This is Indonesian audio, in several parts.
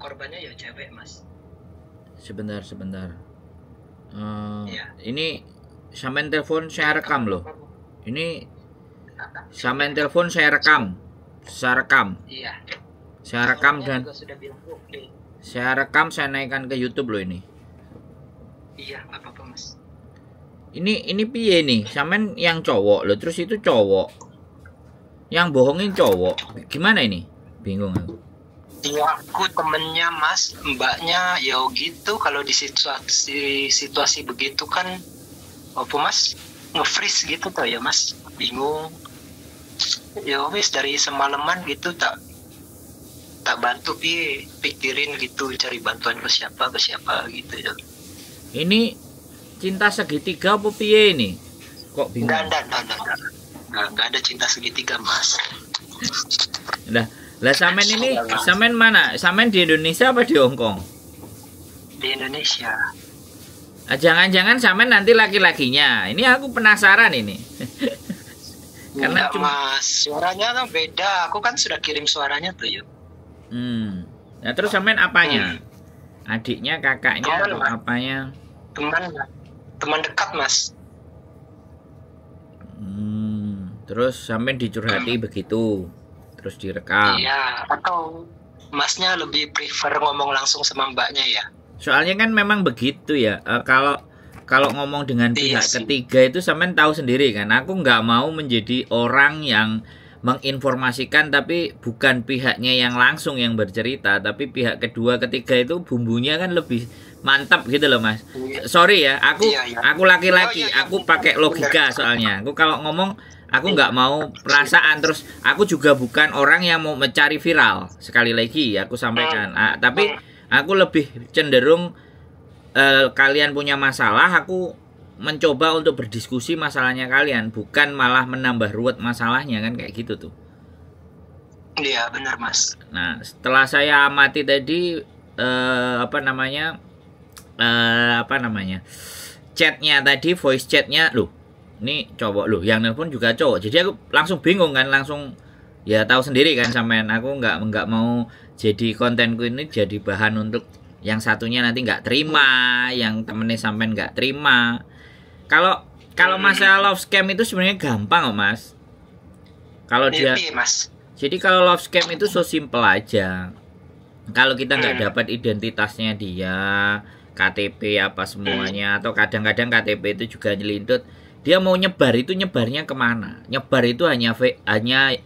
korbannya ya cewek mas sebentar sebentar uh, ya. ini sampean telepon saya rekam loh ini sampean telepon saya rekam saya rekam iya saya rekam dan saya rekam saya naikkan ke YouTube loh ini iya apa-apa mas ini ini piye nih sampean yang cowok loh terus itu cowok yang bohongin cowok gimana ini bingung aku dia aku temennya mas mbaknya ya gitu kalau di situasi situasi begitu kan apa mas nge-freeze gitu tuh ya mas bingung ya wis dari semalaman gitu tak tak bantu pi pikirin gitu cari bantuan ke siapa ke siapa gitu ya ini cinta segitiga apa piye ini kok bingung enggak enggak enggak ada cinta segitiga mas udah lah samen ini samen mana? Samen di Indonesia apa di Hong Kong? Di Indonesia. Jangan-jangan samen nanti laki-lakinya. Ini aku penasaran ini. Karena Enggak, cuma mas, suaranya kan beda. Aku kan sudah kirim suaranya tuh yuk. Hmm. Ya terus samen apanya? Hmm. Adiknya, kakaknya teman, atau mas. apanya? Teman, teman dekat mas. Hmm. Terus samen dicurhati hmm. begitu terus direkam. Iya, atau masnya lebih prefer ngomong langsung sama mbaknya ya? Soalnya kan memang begitu ya. E, kalau kalau ngomong dengan iya pihak iya ketiga itu sampean tahu sendiri kan. Aku nggak mau menjadi orang yang menginformasikan tapi bukan pihaknya yang langsung yang bercerita tapi pihak kedua ketiga itu bumbunya kan lebih mantap gitu loh mas iya. sorry ya aku iya, iya. aku laki-laki oh, iya, aku pakai logika soalnya aku kalau ngomong aku nggak mau perasaan terus aku juga bukan orang yang mau mencari viral sekali lagi aku sampaikan oh. ah, tapi aku lebih cenderung eh, kalian punya masalah aku mencoba untuk berdiskusi masalahnya kalian bukan malah menambah ruwet masalahnya kan kayak gitu tuh iya benar mas nah setelah saya amati tadi eh, apa namanya eh, apa namanya chatnya tadi voice chatnya loh ini cowok loh yang nelpon juga cowok jadi aku langsung bingung kan langsung ya tahu sendiri kan sampean aku nggak nggak mau jadi kontenku ini jadi bahan untuk yang satunya nanti nggak terima yang temennya sampean nggak terima kalau kalau hmm. masalah love scam itu sebenarnya gampang kok mas kalau dia mas. jadi kalau love scam itu so simple aja kalau kita nggak hmm. dapat identitasnya dia KTP apa semuanya hmm. atau kadang-kadang KTP itu juga nyelindut dia mau nyebar itu nyebarnya kemana nyebar itu hanya hanya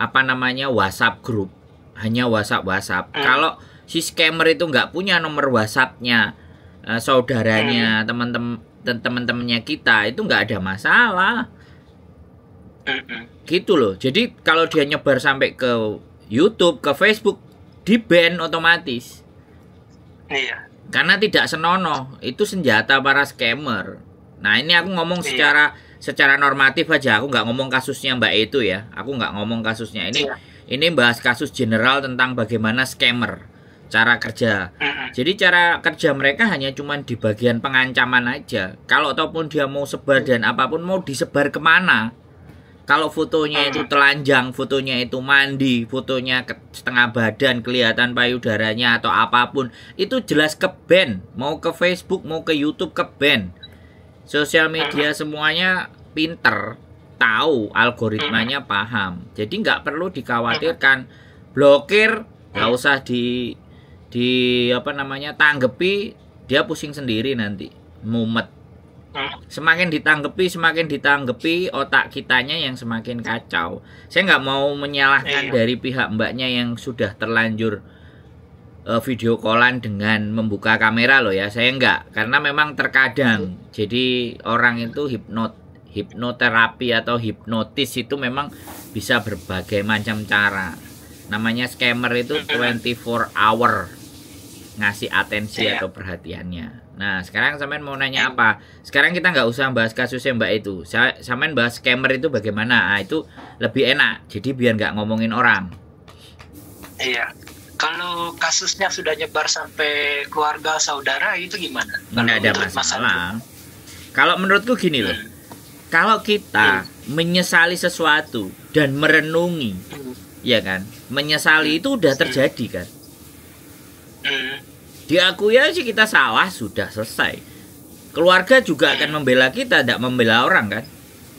apa namanya WhatsApp grup hanya WhatsApp WhatsApp eh. kalau si scammer itu nggak punya nomor WhatsAppnya eh, saudaranya eh. Ah. teman dan teman-temannya kita itu nggak ada masalah ah, gitu loh jadi kalau dia nyebar sampai ke YouTube ke Facebook di ban otomatis iya karena tidak senonoh itu senjata para scammer Nah ini aku ngomong yeah. secara secara normatif aja, aku nggak ngomong kasusnya Mbak itu ya, aku nggak ngomong kasusnya ini. Yeah. Ini bahas kasus general tentang bagaimana scammer cara kerja. Uh-huh. Jadi cara kerja mereka hanya cuman di bagian pengancaman aja. Kalau ataupun dia mau sebar dan apapun mau disebar kemana? Kalau fotonya itu telanjang, fotonya itu mandi, fotonya setengah badan kelihatan payudaranya atau apapun, itu jelas ke band. Mau ke Facebook, mau ke YouTube ke band sosial media semuanya pinter tahu algoritmanya paham jadi nggak perlu dikhawatirkan blokir nggak iya. usah di di apa namanya tanggepi dia pusing sendiri nanti mumet nah. semakin ditanggepi semakin ditanggepi otak kitanya yang semakin kacau saya nggak mau menyalahkan iya. dari pihak mbaknya yang sudah terlanjur Eh, video callan dengan membuka kamera loh ya. Saya enggak karena memang terkadang iya. jadi orang itu hipnot hipnoterapi atau hipnotis itu memang bisa berbagai macam cara. Namanya scammer itu 24 iya. hour ngasih atensi yeah. atau perhatiannya. Nah, sekarang Samen mau nanya iya. apa? Sekarang kita nggak usah bahas kasusnya Mbak itu. Samen bahas scammer itu bagaimana? Nah, itu lebih enak. Jadi biar nggak ngomongin orang. Iya kalau kasusnya sudah nyebar sampai keluarga saudara itu gimana? Nggak ada masalah. masalah. Kalau menurutku gini loh, hmm. kalau kita hmm. menyesali sesuatu dan merenungi, hmm. ya kan, menyesali hmm. itu udah hmm. terjadi kan. Hmm. Diakui aja kita salah sudah selesai. Keluarga juga hmm. akan membela kita, tidak membela orang kan.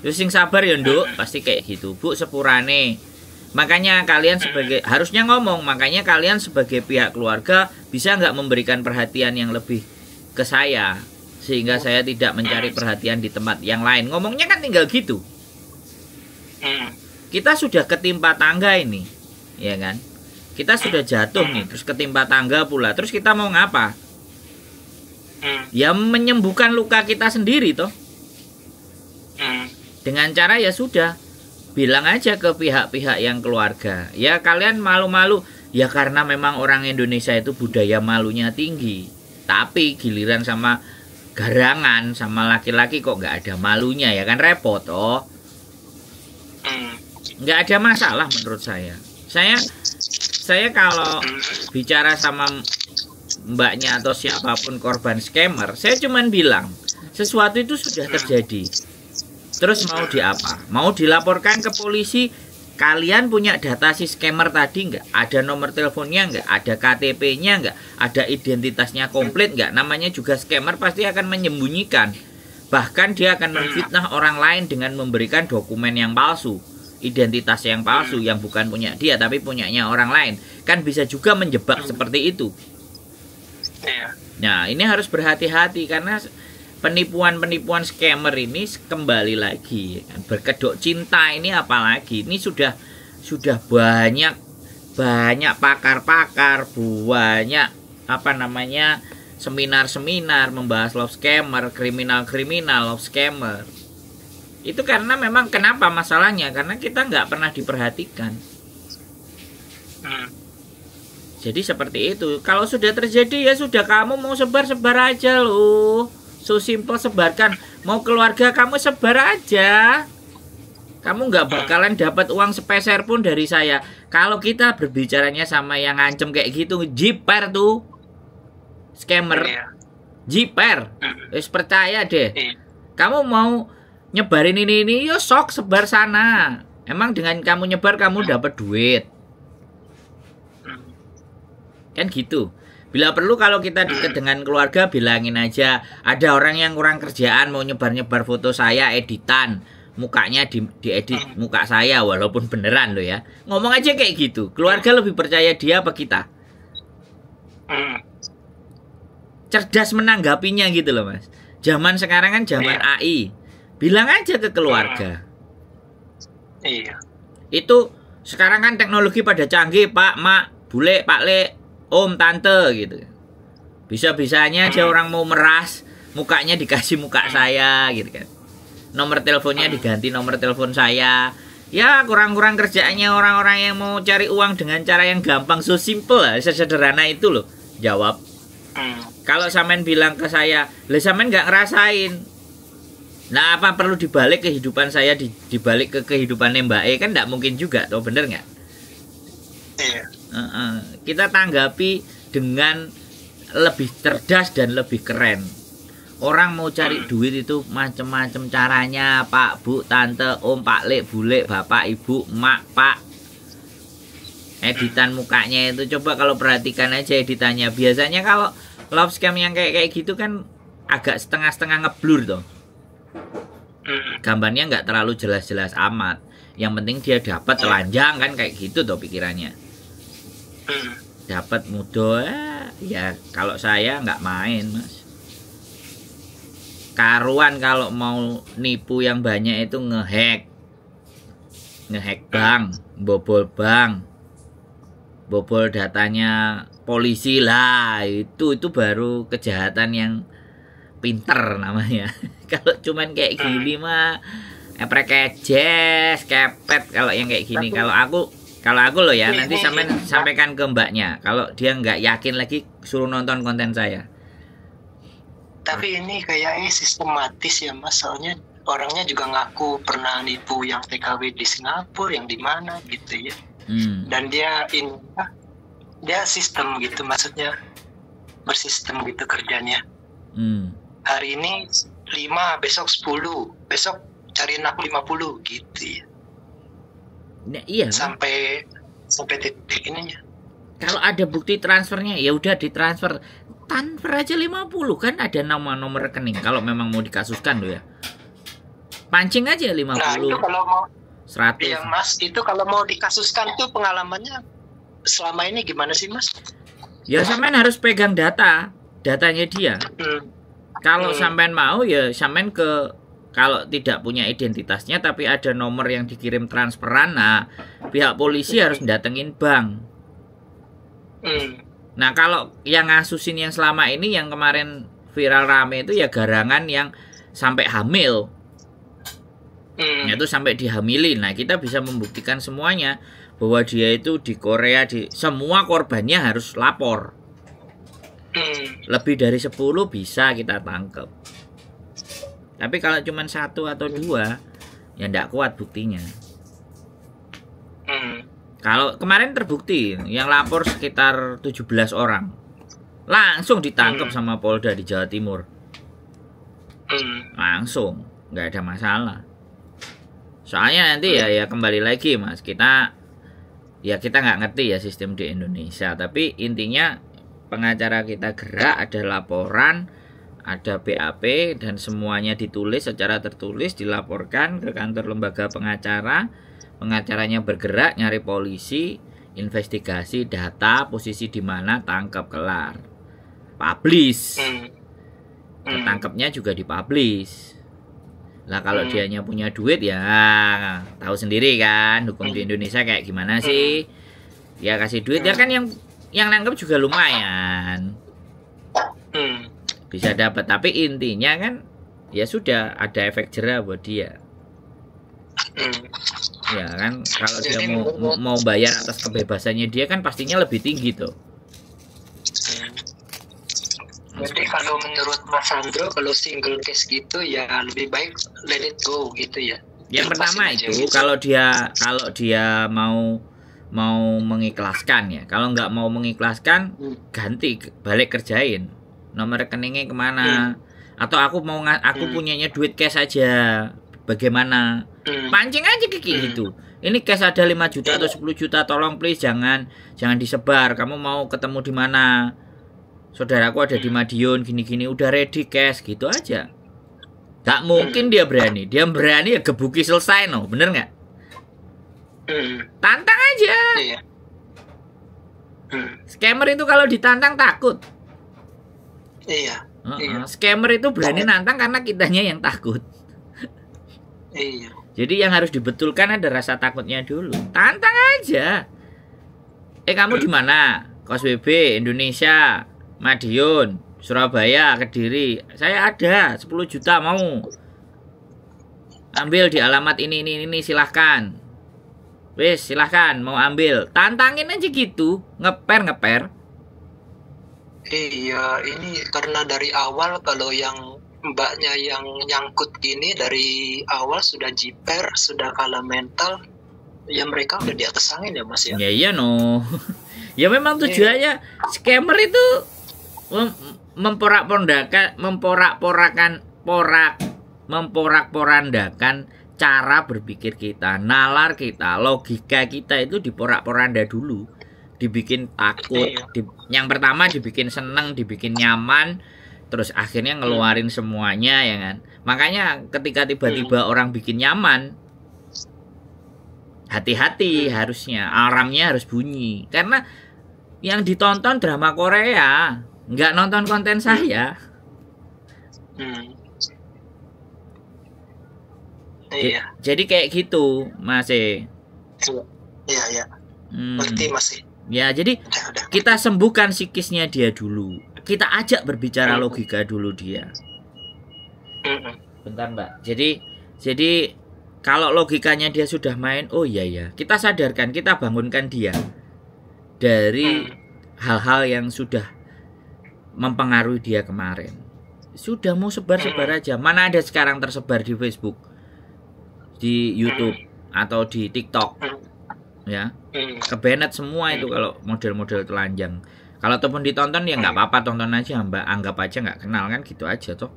Terus sing sabar ya, Nduk, hmm. pasti kayak gitu. Bu sepurane Makanya kalian eh. sebagai harusnya ngomong, makanya kalian sebagai pihak keluarga bisa nggak memberikan perhatian yang lebih ke saya sehingga oh. saya tidak mencari ah. perhatian di tempat yang lain. Ngomongnya kan tinggal gitu. Hmm. Kita sudah ketimpa tangga ini, ya kan? Kita sudah jatuh nih, terus ketimpa tangga pula. Terus kita mau ngapa? Hmm. Ya menyembuhkan luka kita sendiri toh. Hmm. Dengan cara ya sudah bilang aja ke pihak-pihak yang keluarga ya kalian malu-malu ya karena memang orang Indonesia itu budaya malunya tinggi tapi giliran sama garangan sama laki-laki kok nggak ada malunya ya kan repot oh nggak ada masalah menurut saya saya saya kalau bicara sama mbaknya atau siapapun korban scammer saya cuman bilang sesuatu itu sudah terjadi Terus mau diapa? Mau dilaporkan ke polisi? Kalian punya data si scammer tadi nggak? Ada nomor teleponnya nggak? Ada KTP-nya nggak? Ada identitasnya komplit nggak? Namanya juga scammer pasti akan menyembunyikan. Bahkan dia akan memfitnah orang lain dengan memberikan dokumen yang palsu identitas yang palsu yang bukan punya dia tapi punyanya orang lain kan bisa juga menjebak seperti itu. Iya. Nah ini harus berhati-hati karena penipuan-penipuan scammer ini kembali lagi ya kan? berkedok cinta ini apalagi ini sudah sudah banyak banyak pakar-pakar banyak apa namanya seminar-seminar membahas love scammer kriminal-kriminal love scammer itu karena memang kenapa masalahnya karena kita nggak pernah diperhatikan hmm. jadi seperti itu kalau sudah terjadi ya sudah kamu mau sebar-sebar aja loh So simple sebarkan. Mau keluarga kamu sebar aja. Kamu nggak nah. bakalan dapat uang sepeser pun dari saya. Kalau kita berbicaranya sama yang ngancem kayak gitu, jiper tuh. Scammer. Iya. Jiper. terus nah. percaya deh. Iya. Kamu mau nyebarin ini ini yo sok sebar sana emang dengan kamu nyebar kamu nah. dapat duit hmm. kan gitu Bila perlu kalau kita dekat dengan keluarga bilangin aja ada orang yang kurang kerjaan mau nyebar-nyebar foto saya editan mukanya di diedit hmm. muka saya walaupun beneran loh ya. Ngomong aja kayak gitu. Keluarga lebih percaya dia apa kita? Hmm. Cerdas menanggapinya gitu loh, Mas. Zaman sekarang kan zaman iya. AI. Bilang aja ke keluarga. Iya. Itu sekarang kan teknologi pada canggih, Pak, Mak, Bule, Pak Le, om tante gitu bisa bisanya aja orang mau meras mukanya dikasih muka saya gitu kan nomor teleponnya diganti nomor telepon saya ya kurang-kurang kerjaannya orang-orang yang mau cari uang dengan cara yang gampang so simple lah sesederhana itu loh jawab ah. kalau samen bilang ke saya le samen nggak ngerasain Nah apa perlu dibalik kehidupan saya dibalik ke kehidupan Mbak E kan tidak mungkin juga, Tuh bener nggak? uh, kita tanggapi dengan lebih cerdas dan lebih keren orang mau cari duit itu macam-macam caranya pak bu tante om pak lek bule bapak ibu mak pak editan mukanya itu coba kalau perhatikan aja editannya biasanya kalau love scam yang kayak kayak gitu kan agak setengah-setengah ngeblur tuh gambarnya nggak terlalu jelas-jelas amat yang penting dia dapat iya. telanjang kan kayak gitu tuh pikirannya dapat mudo eh, ya kalau saya nggak main mas karuan kalau mau nipu yang banyak itu ngehack ngehack hmm. bank bobol bank bobol datanya polisi lah itu itu baru kejahatan yang pinter namanya kalau cuman kayak gini hmm. mah eprek kejes kepet kalau yang kayak gini kalau aku kalau aku loh ya, iya, nanti iya, sampai iya. sampaikan ke mbaknya. Kalau dia nggak yakin lagi, suruh nonton konten saya. Tapi ini kayaknya sistematis ya mas, soalnya orangnya juga ngaku pernah nipu yang TKW di Singapura, yang di mana gitu ya. Hmm. Dan dia ini dia sistem gitu, maksudnya bersistem gitu kerjanya. Hmm. Hari ini 5, besok 10, besok cari anak 50 gitu ya. Nah, iya. Sampai sampai titik ininya. Kalau ada bukti transfernya ya udah ditransfer. Transfer aja 50 kan ada nama nomor rekening kalau memang mau dikasuskan lo ya. Pancing aja 50. Nah, itu kalau mau 100. Iya, Mas, itu kalau mau dikasuskan tuh pengalamannya selama ini gimana sih, Mas? Ya sampean harus pegang data, datanya dia. Hmm. Kalau hmm. sampean mau ya sampean ke kalau tidak punya identitasnya tapi ada nomor yang dikirim transferan nah pihak polisi harus hmm. datengin bank hmm. nah kalau yang ngasusin yang selama ini yang kemarin viral rame itu ya garangan yang sampai hamil hmm. itu sampai dihamili. nah kita bisa membuktikan semuanya bahwa dia itu di Korea di semua korbannya harus lapor lebih dari 10 bisa kita tangkap tapi kalau cuma satu atau iya. dua ya tidak kuat buktinya hmm. kalau kemarin terbukti yang lapor sekitar 17 orang langsung ditangkap hmm. sama Polda di Jawa Timur hmm. langsung nggak ada masalah soalnya nanti ya ya kembali lagi mas kita ya kita nggak ngerti ya sistem di Indonesia tapi intinya pengacara kita gerak ada laporan ada BAP dan semuanya ditulis secara tertulis dilaporkan ke kantor lembaga pengacara pengacaranya bergerak nyari polisi investigasi data posisi di mana tangkap kelar publish hmm. hmm. ketangkepnya juga dipublish lah kalau hmm. dianya punya duit ya tahu sendiri kan hukum di hmm. Indonesia kayak gimana sih ya kasih duit ya kan yang yang nangkep juga lumayan bisa dapat tapi intinya kan ya sudah ada efek jerah buat dia hmm. ya kan kalau dia mau mau bayar atas kebebasannya dia kan pastinya lebih tinggi tuh hmm. jadi kalau menurut Mas Andro kalau single case gitu ya lebih baik let it go gitu ya yang Lepasin pertama itu gitu. kalau dia kalau dia mau mau mengikhlaskan ya kalau nggak mau mengikhlaskan hmm. ganti balik kerjain nomor rekeningnya kemana hmm. atau aku mau aku hmm. punyanya duit cash aja bagaimana hmm. pancing aja kayak hmm. gitu ini cash ada 5 juta atau 10 iya. juta tolong please jangan jangan disebar kamu mau ketemu di mana saudaraku ada di hmm. Madiun gini-gini udah ready cash gitu aja tak hmm. mungkin dia berani dia berani ya gebuki selesai no bener nggak hmm. tantang aja iya. scammer itu kalau ditantang takut Iya. Uh -uh. iya. Scammer itu berani iya. nantang karena kitanya yang takut. Iya. Jadi yang harus dibetulkan ada rasa takutnya dulu. Tantang aja. Eh kamu di mana? Kos BB Indonesia, Madiun, Surabaya, Kediri. Saya ada 10 juta mau. Ambil di alamat ini ini ini silahkan. Wes silahkan mau ambil. Tantangin aja gitu, ngeper ngeper. Iya, ini karena dari awal kalau yang mbaknya yang nyangkut gini dari awal sudah jiper, sudah kalah mental, ya mereka udah di atas angin ya mas ya. Ya iya no. ya memang iya. tujuannya scammer itu mem memporak pondakan, memporak porakan, porak, memporak porandakan cara berpikir kita, nalar kita, logika kita itu diporak poranda dulu dibikin takut iya. di, yang pertama dibikin seneng dibikin nyaman terus akhirnya ngeluarin hmm. semuanya ya kan makanya ketika tiba-tiba hmm. orang bikin nyaman hati-hati hmm. harusnya alarmnya harus bunyi karena yang ditonton drama Korea nggak nonton konten saya hmm. Iya. Jadi kayak gitu, masih? E. Iya, iya. Hmm. Berarti masih e. Ya, jadi kita sembuhkan psikisnya dia dulu. Kita ajak berbicara hmm. logika dulu dia. Hmm. Bentar, Mbak. Jadi jadi kalau logikanya dia sudah main, oh iya ya, kita sadarkan, kita bangunkan dia dari hmm. hal-hal yang sudah mempengaruhi dia kemarin. Sudah mau sebar-sebar aja. Mana ada sekarang tersebar di Facebook, di YouTube atau di TikTok ya hmm. kebenet semua itu hmm. kalau model-model telanjang kalau ataupun ditonton ya nggak hmm. apa-apa tonton aja mbak anggap aja nggak kenal kan gitu aja toh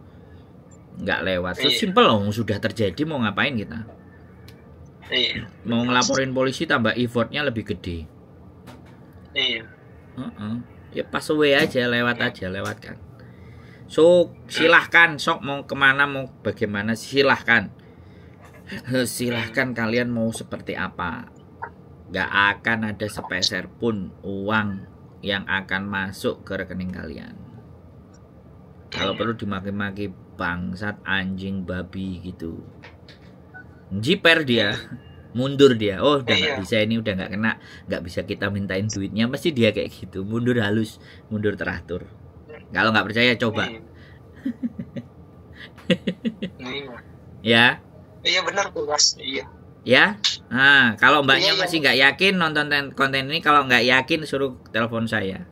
nggak lewat so, iya. simple loh sudah terjadi mau ngapain kita iya. mau ngelaporin polisi tambah effortnya lebih gede iya uh -uh. ya pas away aja lewat iya. aja lewat kan so silahkan sok mau kemana mau bagaimana silahkan silahkan kalian mau seperti apa nggak akan ada sepeser pun uang yang akan masuk ke rekening kalian kalau iya. perlu dimaki-maki bangsat anjing babi gitu jiper dia mundur dia oh udah nggak iya. bisa ini udah nggak kena nggak bisa kita mintain duitnya pasti dia kayak gitu mundur halus mundur teratur kalau nggak percaya coba iya. iya. ya iya benar tuh mas iya ya nah, kalau mbaknya iya, iya, masih nggak yakin nonton konten ini kalau nggak yakin suruh telepon saya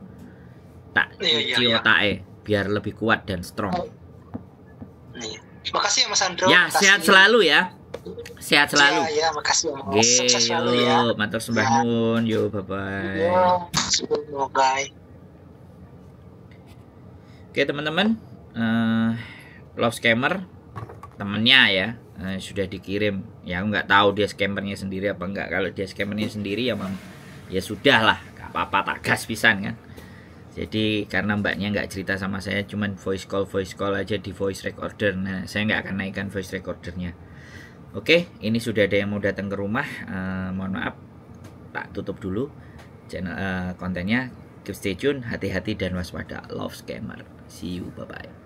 tak iya, iya, cuci iya, otaknya biar lebih kuat dan strong oh. iya. makasih ya Mas Andro ya makasih. sehat selalu ya sehat selalu ya, ya makasih Oke, sukses selalu ya matur sembah ya. nun Yuk, bye bye Ya, Oke teman-teman, uh, love scammer temennya ya Eh, sudah dikirim ya nggak tahu dia scammernya sendiri apa enggak kalau dia scammernya sendiri ya mam ya sudah lah nggak apa-apa tak gas pisan kan jadi karena mbaknya nggak cerita sama saya cuman voice call voice call aja di voice recorder nah saya nggak akan naikkan voice recordernya oke ini sudah ada yang mau datang ke rumah uh, mohon maaf tak tutup dulu channel uh, kontennya keep stay tune hati-hati dan waspada love scammer see you bye bye